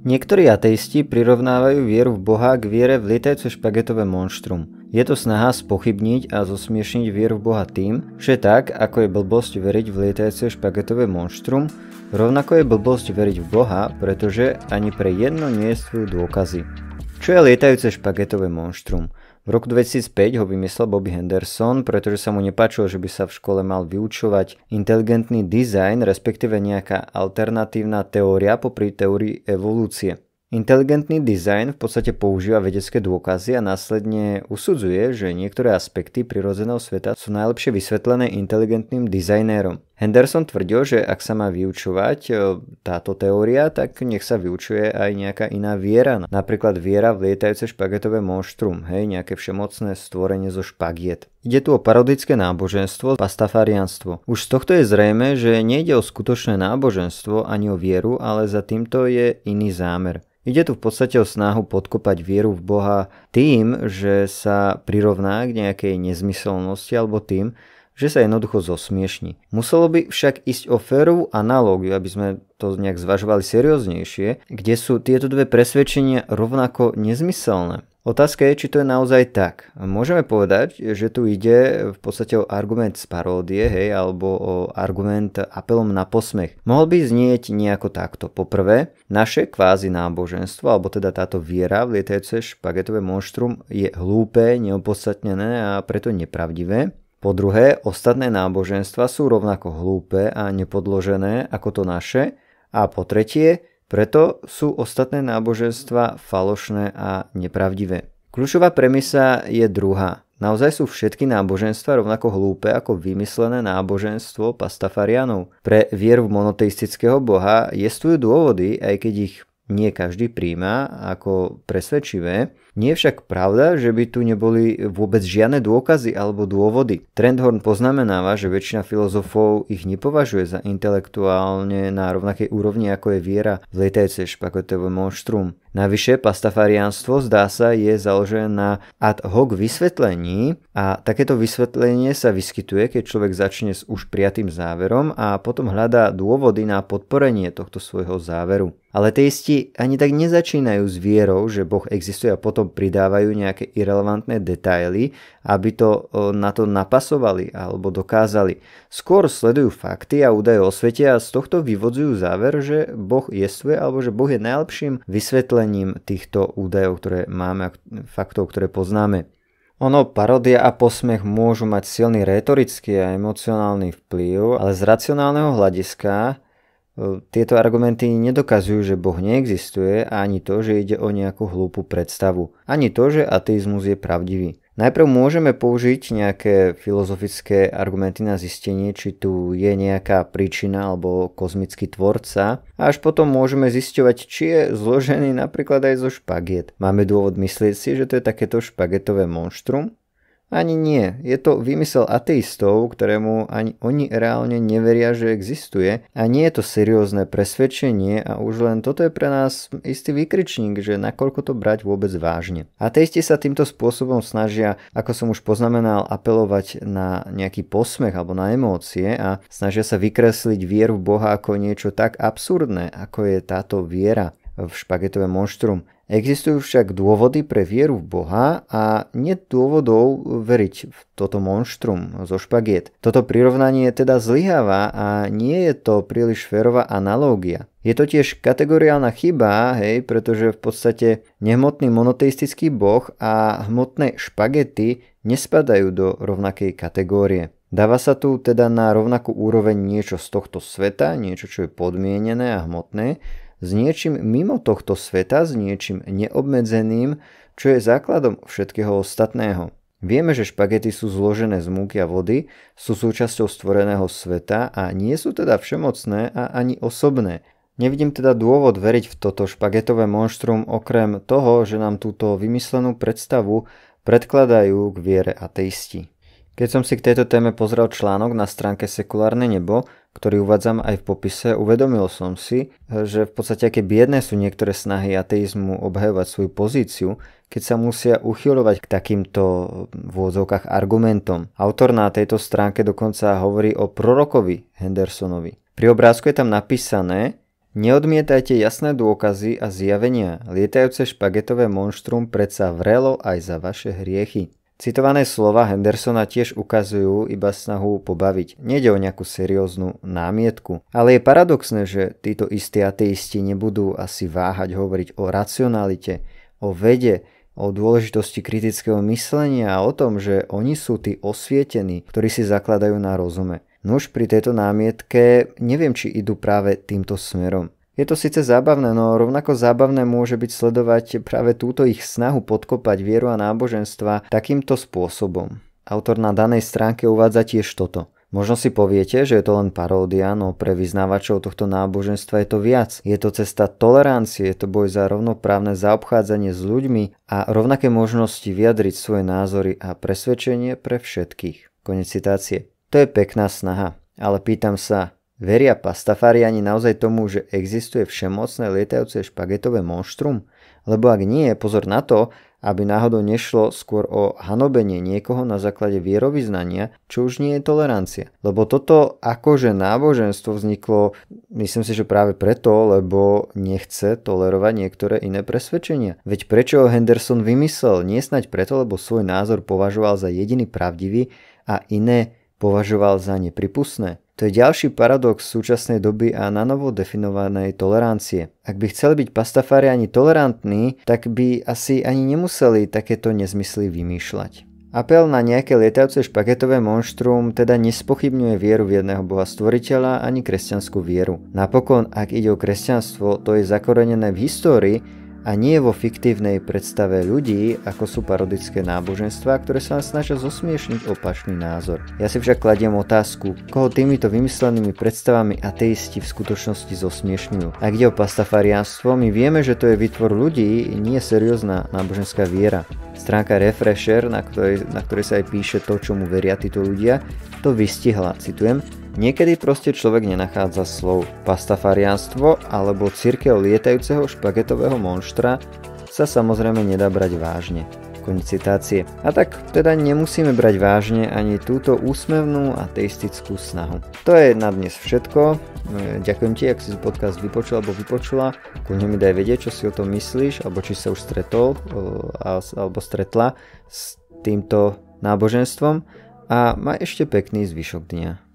Niektorí ateisti prirovnávajú vieru v Boha k viere v lietajúce špagetové monštrum. Je to snaha spochybniť a zosmiešniť vieru v Boha tým, že tak, ako je blbosť veriť v lietajúce špagetové monštrum, rovnako je blbosť veriť v Boha, pretože ani pre jedno nie sú dôkazy. Čo je lietajúce špagetové monštrum? V roku 2005 ho vymyslel Bobby Henderson, pretože sa mu nepáčilo, že by sa v škole mal vyučovať inteligentný dizajn, respektíve nejaká alternatívna teória popri teórii evolúcie. Inteligentný dizajn v podstate používa vedecké dôkazy a následne usudzuje, že niektoré aspekty prirodzeného sveta sú najlepšie vysvetlené inteligentným dizajnérom. Henderson tvrdil, že ak sa má vyučovať e, táto teória, tak nech sa vyučuje aj nejaká iná viera. Napríklad viera v lietajúce špagetové monštrum, hej, nejaké všemocné stvorenie zo špagiet. Ide tu o parodické náboženstvo, pastafarianstvo. Už z tohto je zrejme, že nejde o skutočné náboženstvo ani o vieru, ale za týmto je iný zámer. Ide tu v podstate o snahu podkopať vieru v Boha tým, že sa prirovná k nejakej nezmyselnosti alebo tým, že sa jednoducho zosmiešni. Muselo by však ísť o férovú analógiu, aby sme to nejak zvažovali serióznejšie, kde sú tieto dve presvedčenia rovnako nezmyselné. Otázka je, či to je naozaj tak. Môžeme povedať, že tu ide v podstate o argument z paródie, hej, alebo o argument apelom na posmech. Mohol by znieť nejako takto. Poprvé, naše kvázi náboženstvo, alebo teda táto viera v lietajúce špagetové monštrum je hlúpe, neopodstatnené a preto nepravdivé. Po druhé, ostatné náboženstva sú rovnako hlúpe a nepodložené ako to naše. A po tretie, preto sú ostatné náboženstva falošné a nepravdivé. Kľúčová premisa je druhá. Naozaj sú všetky náboženstva rovnako hlúpe ako vymyslené náboženstvo pastafarianov. Pre vieru v monoteistického boha jestujú dôvody, aj keď ich nie každý príjma ako presvedčivé. Nie je však pravda, že by tu neboli vôbec žiadne dôkazy alebo dôvody. Trendhorn poznamenáva, že väčšina filozofov ich nepovažuje za intelektuálne na rovnakej úrovni ako je viera v letajce špakotevo monštrum. Navyše, pastafariánstvo zdá sa je založené na ad hoc vysvetlení a takéto vysvetlenie sa vyskytuje, keď človek začne s už prijatým záverom a potom hľadá dôvody na podporenie tohto svojho záveru. Ale teisti ani tak nezačínajú s vierou, že Boh existuje a potom pridávajú nejaké irrelevantné detaily, aby to e, na to napasovali alebo dokázali. Skôr sledujú fakty a údaje o svete a z tohto vyvodzujú záver, že Boh jestuje alebo že Boh je najlepším vysvetlením týchto údajov, ktoré máme a faktov, ktoré poznáme. Ono, parodia a posmech môžu mať silný retorický a emocionálny vplyv, ale z racionálneho hľadiska tieto argumenty nedokazujú, že Boh neexistuje a ani to, že ide o nejakú hlúpu predstavu. Ani to, že ateizmus je pravdivý. Najprv môžeme použiť nejaké filozofické argumenty na zistenie, či tu je nejaká príčina alebo kozmický tvorca a až potom môžeme zisťovať, či je zložený napríklad aj zo špagiet. Máme dôvod myslieť si, že to je takéto špagetové monštrum ani nie, je to vymysel ateistov, ktorému ani oni reálne neveria, že existuje a nie je to seriózne presvedčenie a už len toto je pre nás istý výkričník, že nakoľko to brať vôbec vážne. Ateisti sa týmto spôsobom snažia, ako som už poznamenal, apelovať na nejaký posmech alebo na emócie a snažia sa vykresliť vieru v Boha ako niečo tak absurdné, ako je táto viera v špagetové monštrum. Existujú však dôvody pre vieru v Boha a nie dôvodov veriť v toto monštrum zo špagiet. Toto prirovnanie teda zlyháva a nie je to príliš férová analógia. Je to tiež kategoriálna chyba, hej, pretože v podstate nehmotný monoteistický boh a hmotné špagety nespadajú do rovnakej kategórie. Dáva sa tu teda na rovnakú úroveň niečo z tohto sveta, niečo, čo je podmienené a hmotné, s niečím mimo tohto sveta, s niečím neobmedzeným, čo je základom všetkého ostatného. Vieme, že špagety sú zložené z múky a vody, sú súčasťou stvoreného sveta a nie sú teda všemocné a ani osobné. Nevidím teda dôvod veriť v toto špagetové monštrum okrem toho, že nám túto vymyslenú predstavu predkladajú k viere ateisti. Keď som si k tejto téme pozrel článok na stránke Sekulárne nebo, ktorý uvádzam aj v popise, uvedomil som si, že v podstate aké biedné sú niektoré snahy ateizmu obhajovať svoju pozíciu, keď sa musia uchyľovať k takýmto vôzovkách argumentom. Autor na tejto stránke dokonca hovorí o prorokovi Hendersonovi. Pri obrázku je tam napísané, Neodmietajte jasné dôkazy a zjavenia. Lietajúce špagetové monštrum predsa vrelo aj za vaše hriechy. Citované slova Hendersona tiež ukazujú iba snahu pobaviť. Nede o nejakú serióznu námietku. Ale je paradoxné, že títo istí ateisti nebudú asi váhať hovoriť o racionalite, o vede, o dôležitosti kritického myslenia a o tom, že oni sú tí osvietení, ktorí si zakladajú na rozume. Nuž pri tejto námietke neviem, či idú práve týmto smerom. Je to síce zábavné, no rovnako zábavné môže byť sledovať práve túto ich snahu podkopať vieru a náboženstva takýmto spôsobom. Autor na danej stránke uvádza tiež toto. Možno si poviete, že je to len paródia, no pre vyznávačov tohto náboženstva je to viac. Je to cesta tolerancie, je to boj za rovnoprávne zaobchádzanie s ľuďmi a rovnaké možnosti vyjadriť svoje názory a presvedčenie pre všetkých. Konec citácie. To je pekná snaha, ale pýtam sa, Veria pastafariani naozaj tomu, že existuje všemocné lietajúce špagetové monštrum? Lebo ak nie, pozor na to, aby náhodou nešlo skôr o hanobenie niekoho na základe vierovýznania, čo už nie je tolerancia. Lebo toto akože náboženstvo vzniklo, myslím si, že práve preto, lebo nechce tolerovať niektoré iné presvedčenia. Veď prečo ho Henderson vymyslel? Niesnať preto, lebo svoj názor považoval za jediný pravdivý a iné považoval za nepripustné. To je ďalší paradox súčasnej doby a na novo definovanej tolerancie. Ak by chceli byť pastafariani tolerantní, tak by asi ani nemuseli takéto nezmysly vymýšľať. Apel na nejaké lietajúce špagetové monštrum teda nespochybňuje vieru v jedného boha stvoriteľa ani kresťanskú vieru. Napokon, ak ide o kresťanstvo, to je zakorenené v histórii a nie vo fiktívnej predstave ľudí, ako sú parodické náboženstva, ktoré sa snažia zosmiešniť opačný názor. Ja si však kladiem otázku, koho týmito vymyslenými predstavami ateisti v skutočnosti zosmiešňujú. A kde o pastafariánstvo, my vieme, že to je vytvor ľudí, nie seriózna náboženská viera. Stránka Refresher, na ktorej, na ktorej sa aj píše to, čomu veria títo ľudia, to vystihla, citujem, Niekedy proste človek nenachádza slov pastafariánstvo alebo církev lietajúceho špagetového monštra sa samozrejme nedá brať vážne. Koniec citácie. A tak teda nemusíme brať vážne ani túto úsmevnú ateistickú snahu. To je na dnes všetko. E, ďakujem ti, ak si podcast vypočul alebo vypočula. Kľudne mi daj vedieť, čo si o tom myslíš, alebo či sa už stretol e, alebo stretla s týmto náboženstvom. A maj ešte pekný zvyšok dňa.